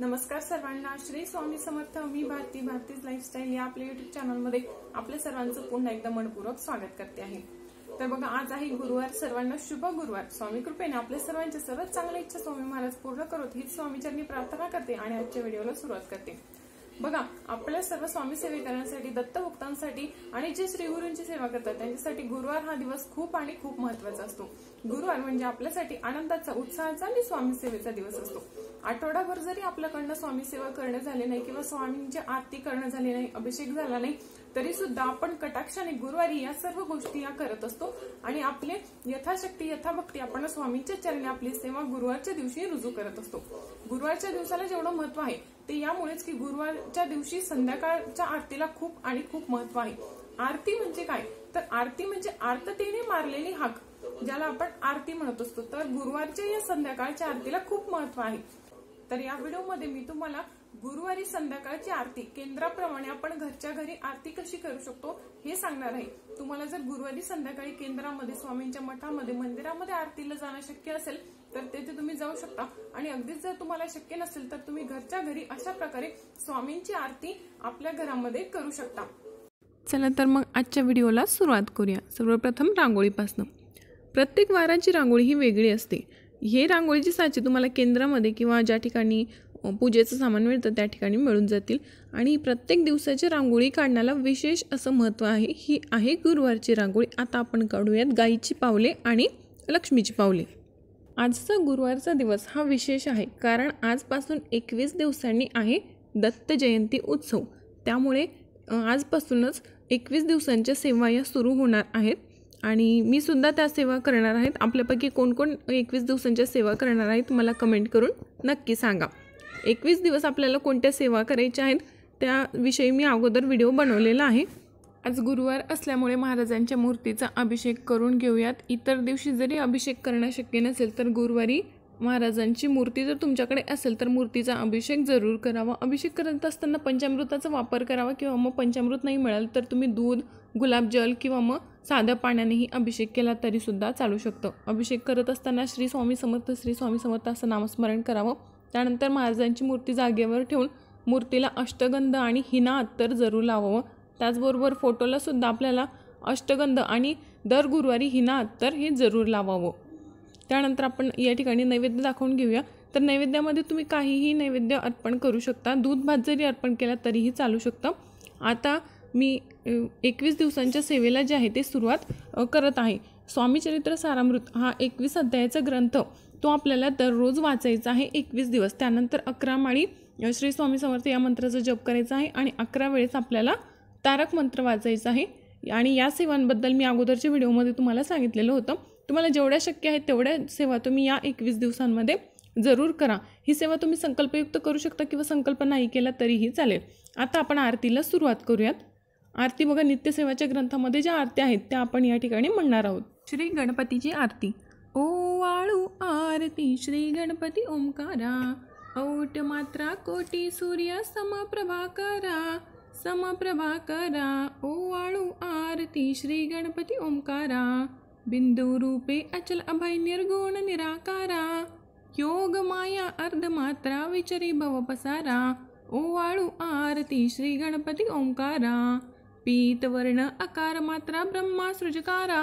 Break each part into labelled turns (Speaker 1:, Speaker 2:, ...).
Speaker 1: नमस्कार सर्वांना श्री स्वामी समर्थ मी भारती भारतीज लाईफस्टाईल या आपल्या युट्यूब चॅनलमध्ये आपल्या सर्वांचं पुन्हा एकदा मनपूर्वक स्वागत करते आहे तर बघा आज आहे गुरुवार सर्वांना शुभ गुरुवार स्वामी कृपेने आपल्या सर्वांच्या सर्वात चांगल्या इच्छा स्वामी महाराज पूर्ण करत ही स्वामीचरणी प्रार्थना करते आणि आजच्या व्हिडिओला सुरुवात करते बघा आपल्या सर्व स्वामी सेवेकरांसाठी दत्तभक्तांसाठी आणि जे श्रीगुरूंची सेवा करतात त्यांच्यासाठी गुरुवार हा दिवस खूप आणि खूप महत्वाचा असतो गुरुवार म्हणजे आपल्यासाठी आनंदाचा उत्साहाचा आणि स्वामी सेवेचा दिवस असतो आठवडाभर जरी आपल्याकडनं स्वामी सेवा करणं झाले नाही किंवा स्वामींची आरती करणं झाली नाही अभिषेक झाला नाही तरी सुद्धा आपण कटाक्षाने गुरुवारी या सर्व गोष्टी या करत असतो आणि आपले यथाशक्ती यथाभक्ती आपण स्वामींच्या चरणे आपली सेवा गुरुवारच्या दिवशी रुजू करत असतो गुरुवारच्या दिवसाला जेवढं महत्व आहे ते यामुळेच की गुरुवारच्या दिवशी संध्याकाळच्या आरतीला खूप आणि खूप महत्व आहे आरती म्हणजे काय तर आरती म्हणजे आर्ततेने मारलेली हाक ज्याला आपण आरती म्हणत असतो तर गुरुवारच्या या संध्याकाळच्या आरतीला खूप महत्व आहे तर या व्हिडिओमध्ये मी तुम्हाला गुरुवारी संध्याकाळची आरती केंद्राप्रमाणे आपण घरच्या घरी आरती कशी करू शकतो हे सांगणार आहे तुम्हाला जर गुरुवारी संध्याकाळी केंद्रामध्ये स्वामींच्या मठामध्ये मंदिरामध्ये आरतीला जाणं शक्य असेल तर तेथे तुम्ही जाऊ शकता आणि अगदीच जर तुम्हाला शक्य नसेल तर तुम्ही घरच्या घरी अशा प्रकारे स्वामींची आरती आपल्या घरामध्ये करू शकता चला तर मग आजच्या व्हिडिओला सुरुवात करूया सर्वप्रथम रांगोळीपासनं प्रत्येक वाराची रांगोळी ही वेगळी असते हे रांगोळीची साचे तुम्हाला केंद्रामध्ये किंवा ज्या ठिकाणी पूजेचं सामान मिळतं त्या ठिकाणी मिळून जातील आणि प्रत्येक दिवसाची रांगोळी काढण्याला विशेष असं महत्त्व आहे ही आहे गुरुवारची रांगोळी आता आपण काढूयात गाईची पावले आणि लक्ष्मीची पावले आजचा गुरुवारचा दिवस हा विशेष आहे कारण आजपासून एकवीस दिवसांनी आहे दत्त जयंती उत्सव त्यामुळे आजपासूनच एकवीस दिवसांच्या सेवा या सुरू होणार आहेत आणि मी सुद्धा त्या सेवा करणार आहेत आपल्यापैकी कोण कोण एकवीस दिवसांच्या सेवा करणार आहेत मला कमेंट करून नक्की सांगा एकवीस दिवस आपल्याला कोणत्या सेवा करायच्या आहेत त्याविषयी मी अगोदर व्हिडिओ बनवलेला आहे आज गुरुवार असल्यामुळे महाराजांच्या मूर्तीचा अभिषेक करून घेऊयात इतर दिवशी जरी अभिषेक करणं शक्य नसेल तर गुरुवारी महाराजांची मूर्ती जर तुमच्याकडे असेल तर मूर्तीचा अभिषेक जरूर करावा अभिषेक करत असताना पंचामृताचा वापर करावा किंवा मग पंचामृत नाही मिळाल तर तुम्ही दूध गुलाबजल किंवा मग साध्या पाण्यानेही अभिषेक केला तरीसुद्धा चालू शकतं अभिषेक करत असताना श्री स्वामी समर्थ श्री स्वामी समर्थ असं नामस्मरण करावं त्यानंतर महाराजांची मूर्ती जागेवर ठेवून मूर्तीला अष्टगंध आणि हिना अत्तर जरूर लावावं त्याचबरोबर फोटोलासुद्धा आपल्याला अष्टगंध आणि दर गुरुवारी हिना अत्तर हे जरूर लावावं त्यानंतर आपण या ठिकाणी नैवेद्य दाखवून घेऊया तर नैवेद्यामध्ये तुम्ही काहीही नैवेद्य अर्पण करू शकता दूध भात जरी अर्पण केला तरीही चालू शकतं आता मी एकवीस दिवसांच्या सेवेला जे आहे ते सुरुवात करत आहे स्वामीचरित्र सारामृत हा एकवीस अध्यायाचा ग्रंथ तो आपल्याला दररोज वाचायचा आहे एकवीस दिवस त्यानंतर अकरा माळी श्री स्वामी समर्थ या मंत्राचा जप करायचा आहे आणि अकरा वेळेस आपल्याला तारक मंत्र वाचायचा आहे आणि या सेवांबद्दल मी अगोदरच्या व्हिडिओमध्ये तुम्हाला सांगितलेलं होतं तुम्हाला जेवढ्या शक्य आहेत तेवढ्या सेवा तुम्ही या एकवीस दिवसांमध्ये जरूर करा ही सेवा तुम्ही संकल्पयुक्त करू शकता किंवा संकल्प नाही केला तरीही चालेल आता आपण आरतीला सुरुवात करूयात आरती बघा नित्यसेवाच्या ग्रंथामध्ये ज्या आरत्या आहेत त्या आपण या ठिकाणी म्हणणार आहोत श्री गणपतीची आरती ओ वाळू आरती श्री गणपती ओंकारा औट मात्रा कोटी सूर्य समप्रभा करा समप्रभा ओ वाळू आरती श्री गणपती ओंकारा बिंदू रूपे अचल अभय निर्गुण निराकारा योग माया अर्धमात्रा विचरी भवपसारा पसारा ओ वाळू आरती श्री गणपती ओंकारा पीतवर्ण अकार मात्रा ब्रह्मा सृजकारा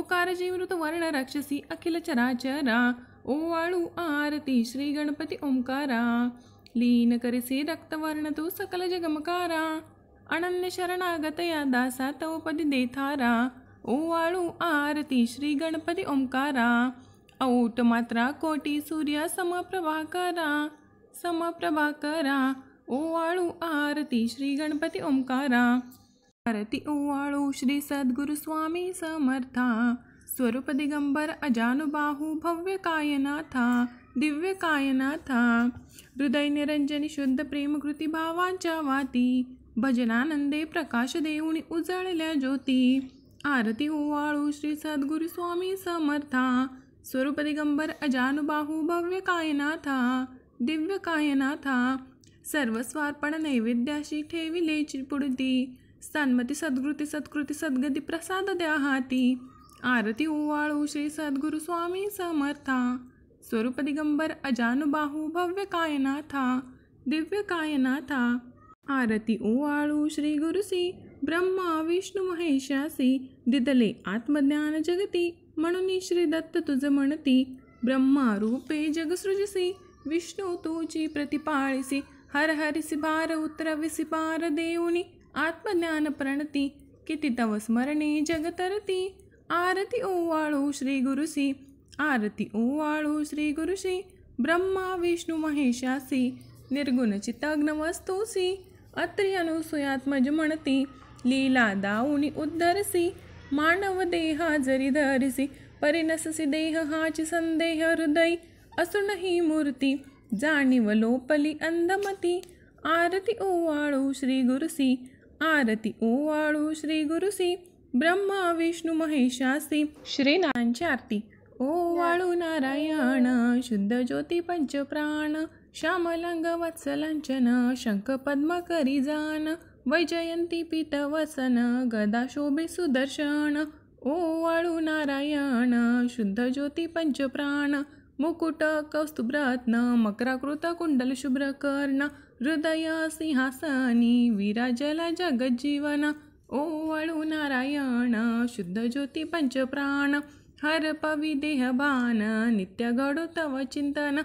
Speaker 1: ಉಕಾರ ಜೀವೃತ ವರ್ಣ ರಕ್ಷಸಿ ಅಖಿಲ ಚರಾಚರ ಓವಾಳು ಆರತಿ ಶ್ರೀ ಗಣಪತಿ ಓಂಕಾರ ಲೀನ ಕರೆಸಿ ರಕ್ತವರ್ಣತು ಸಕಲ ಜಗಮಕಾರ ಅನನ್ಯ ಶರಣಾಗತಯ ದಾಸ ತವ ಪದಿ ದೇಥಾರ ಓವಾಳು ಆರತಿ ಶ್ರೀ ಗಣಪತಿ ಓಂಕಾರ ಔಟ ಮಾತ್ರ ಕೋಟಿ ಸೂರ್ಯ ಸಮಪ್ರಭಾಕರ ಸಮಪ್ರಭಾಕರ ಓವಾಳು ಆರತಿ ಶ್ರೀ ಗಣಪತಿ ಓಂಕಾರ आरती ओवाळू श्री सद्गुरु स्वामी समर्था स्वरूप दिगंबर अजानुबाहू भव्य कायनाथा दिव्य कायनाथा हृदय निरंजनी शुद्ध प्रेम कृती भावांच्या वाती भजनानंदे प्रकाश देऊणी उजळल्या ज्योती आरती ओवाळू श्री सद्गुरु स्वामी समर्था स्वरूप दिगंबर अजानुबाहू भव्य कायनाथा दिव्य कायनाथा सर्वस्वार्पण नैवेद्याशी ठेविले चिपुडती सन्मती सद्गृती सत्कृती सद्गती प्रसाद द्या आरती ओवाळू श्री सद्गुरु स्वामी समर्था स्वरूप दिगंबर अजानुबाहू भव्य कायनाथा दिव्य कायनाथा आरती ओवाळू श्री गुरुसी ब्रह्मा विष्णू महेशासी दिदले आत्मज्ञान जगती म्हणून श्री दत्त तुझ म्हणती ब्रह्मा रूपे जगसृजसी विष्णु तुझी प्रतिपाळीसी हर हरिसी भार उतरविसी पार देऊनी आत्मज्ञानप्रणती किती तव स्मरणे जगतरती आरती ओवाळू श्री गुरुसी आरती ओवाळू श्री गुरुशी ब्रह्मा विष्णू महेशासी निर्गुण चितग्न वस्तुसी अनुसुयात्मज म्हणती लीला दाऊनी उद्धरसी मानव देहा जरी धरसी परिणससी देह हाची संदेह हृदय असूनही मूर्ती जाणीव लोपली अंधमती आरती ओवाळू श्री गुरुसी आरती ओवाळू श्री गुरुसी ब्रह्मा विष्णू महेशासी श्रीनारायणची आरती ओवाळू नारायण शुद्ध ज्योती पंचप्राण श्यामलंग वत्सलंचन शंख पद्म करी जान वैजयंती वसन गदा शोभे सुदर्शन ओवाळू नारायण शुद्ध ज्योती पंचप्राण मुकुट कौस्तुभ्रत्न मकराकृत कुंडल शुभ्रकर्ण हृदय सिंहासनी विराजला जगज्जीवन वळू नारायण शुद्ध ज्योती पंचप्राण हर पवी देहभान नित्य गडू तव चिंतन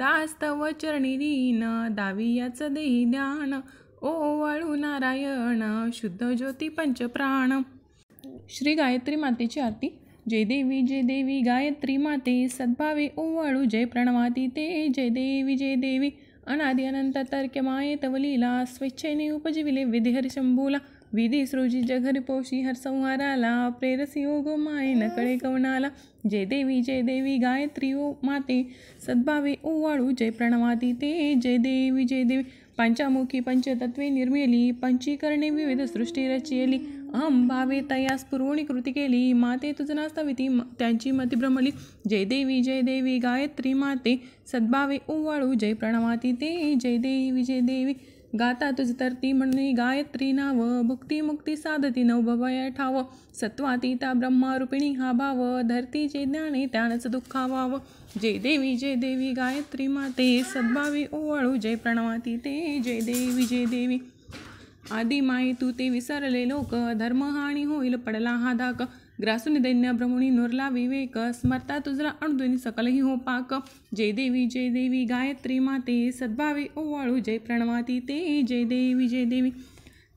Speaker 1: दास तव चरणीन दावियाच देही ध्यान वळू नारायण शुद्ध ज्योती पंचप्राण श्री गायत्री मातेची आरती जय देवी जय देवी गायत्री माते सद्भावे ओवाळू जय प्रणवाती ते जय देवी जय देवी అనాది అనంత तवलीला స్వేచ్ఛని ఉపజీవిలే విధిహరి శంభూలా विधी सृजी जगरी हरसंहाराला हर संहाराला माय योग माये नकळे कवणाला जय देवी जय देवी गायत्री माते सद्भावे ओ जय प्रणवाती ते जय देवी जय देवी पंचामुखी पंचतत्वे निर्मिली पंचीकरणे विविध सृष्टी रचियली अहम भावे तयास पुरवणी कृती केली माते तुझं नास्ता विती त्यांची मती भ्रमली जय देवी जय देवी गायत्री माते सद्भावे उवाळू जय प्रणवाती ते जय देवी जय देवी गाता तुझ धरती म्हणणे गायत्री नाव भुक्ती मुक्ती साधती भवय ठाव सत्वातीता ब्रह्मारूपिणी हा भाव धरती जे ज्ञाने त्यानच वाव जय देवी जय देवी गायत्री माते सद्भावी ओवाळू जय प्रणवाती ते जय देवी जय देवी आदी तू ते विसरले लोक धर्महाणी होईल पडला हा धाक ग्रासून दैन्य भ्रमणी नुरला विवेक स्मरता तुझरा अणुदुनी सकलही हो पाक जय देवी जय देवी गायत्री माते सद्भावे ओवाळू जय प्रणवाती ते जय देवी जय देवी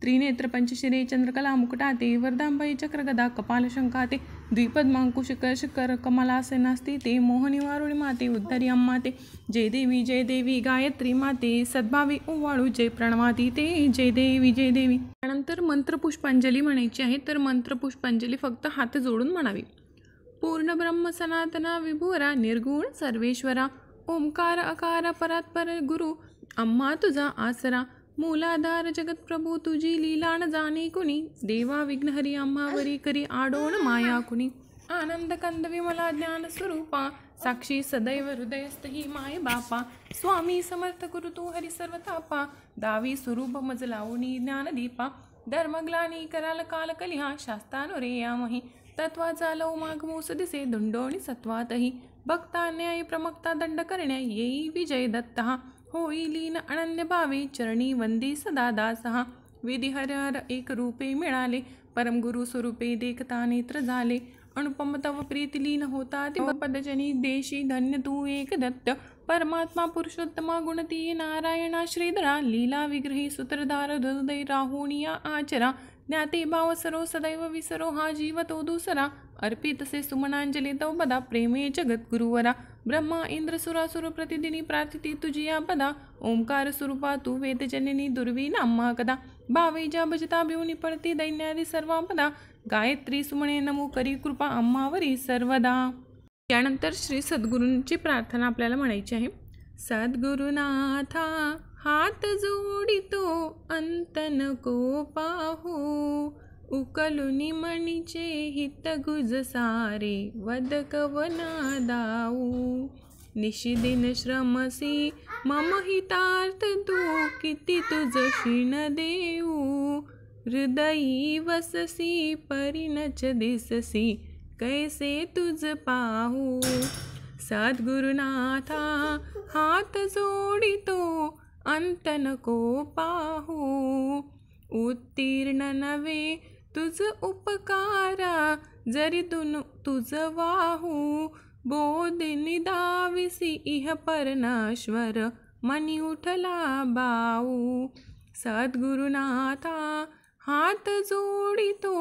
Speaker 1: त्रिनेत्र पंचशिरे चंद्रकला मुकुटाते वरदांबाई चक्रगदा कपाल शंकाते द्विपद्मांकुशिकर शिखर कमलासे नास्ती ते मोहनी वारुणी माते उद्धरी अम्माते जय देवी जय देवी गायत्री माते सद्भावी ओवाळू जय प्रणवाती ते जय देवी जय देवी त्यानंतर मंत्रपुष्पांजली म्हणायची आहे तर मंत्रपुष्पांजली फक्त हात जोडून म्हणावी पूर्ण ब्रह्म सनातना विभुरा निर्गुण सर्वेश्वरा ओंकार अकार परात्पर गुरु अम्मा तुझा आसरा मूलाधार जगतप्रभू तुझी लीलाण जाणी कुणी देवा विघ्नहरी अम्मावरी करी आडोण माया कुणी आनंद कंद विमला ज्ञान स्वरूपा साक्षी सदैव हृदयस्थ ही माय बापा स्वामी समर्थ गुरु तू हरी सर्व दावी स्वरूप मज लावणी ज्ञानदीपा धर्मग्लानी कराल काल कलिहा शास्तानुरेया मही तत्वाचा लव माग मूस दिसे धुंडोणी सत्वातही भक्ता न्याय प्रमक्ता दंड करण्या येई विजय दत्ता होई लीन अनन्य भावे चरणी वंदे सदा दास विधिहर हर एक रूपे मिळाले परमगुरु स्वरूपे देखता नेत्र झाले अनुपम तव प्रीतिलीन होता हो। पदजनी देशी धन्य तू एक दत्त परमात्मा पुरुषोत्तमा गुणती नारायणा श्रीधरा लीला विग्रही सूत्रधार हृदय राहुणिया आचरा ज्ञाते भाव सरो सदैव विसरो हा जीव तो दुसरा अर्पितसे सुमनांजली तौ पदा प्रेमे जगद्गुरुवरा ब्रह्मा इंद्र सुरासुर प्रतिदिनी प्रार्थिती तुझी या पदा ओंकार स्वरूपा तू वेदजननी दुर्वी नाम्मा कदा भावेजा भजता भिवनी पडती दैन्यादी पदा गायत्री सुमणे नमो करी कृपा अम्मावरी सर्वदा यानंतर श्री सद्गुरूंची प्रार्थना आपल्याला म्हणायची आहे सद्गुरुनाथा हात जोडितो अंत नको पाहू उकलुनी मणीचे हितगुज सारे वदकवना दाऊ निशिदिन श्रमसी मम हितार्थ तू किती तुझ क्षीण देऊ हृदयी वससी परिणच दिससी कैसे तुझ पाहू सद्गुरुनाथा हात जोडितो अंत नको पाहू उत्तीर्ण नवे तुझ उपकारा जरी तुन तुझ वाहू बोधिनी दाविसी इह परनाश्वर मनी उठला बाऊ सद्गुरुनाथा हात जोडितो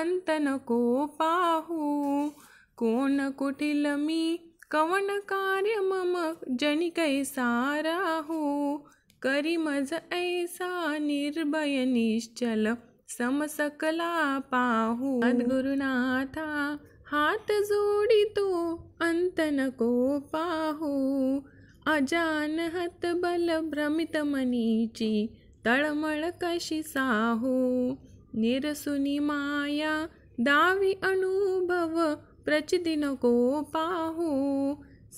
Speaker 1: अंत नको पाहू कोण कुठील मी कवन कार्य मम जनी कैसा राहू करी मज ऐसा निर्भय निश्चल समसकला पाहू सद्गुरुनाथा हात जोडितो अंत नको पाहू अजान हत बल भ्रमित मनीची तळमळ कशी साहू निरसुनी माया दावी अनुभव प्रचिदिन को पाहू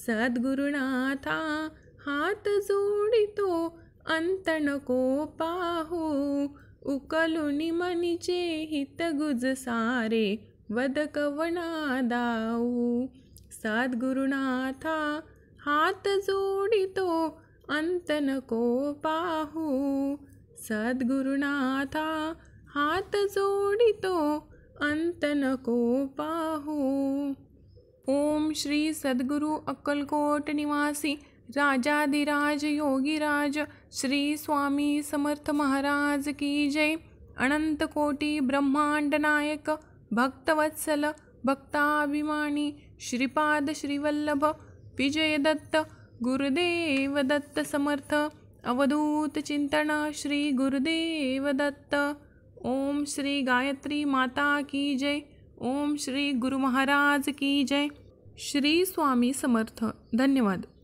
Speaker 1: सद्गुरुनाथा हात जोडितो अंत नको पाहू उकलुनी मनीचे हित गुज सारे वद कवना दाऊ सद्गुरुनाथा हात जोडितो अंत नको पाहू सद्गुरुनाथा हात जोडितो अंत नको पाहू ओम श्री सद्गुरु अक्कलकोट निवासी राजाधिराज योगीराज श्री स्वामी समर्थ महाराज की जय अनंत कोटी ब्रह्मांड नायक भक्तवत्सल भक्ताभिमानी श्रीपाद श्रीवल्लभ विजयदत्त गुरुदेव दत्त समर्थ अवधूत चिंतन श्री गुरुदेव दत्त ओम श्री गायत्री माता की जय ओम श्री गुरु महाराज की जय श्री स्वामी समर्थ धन्यवाद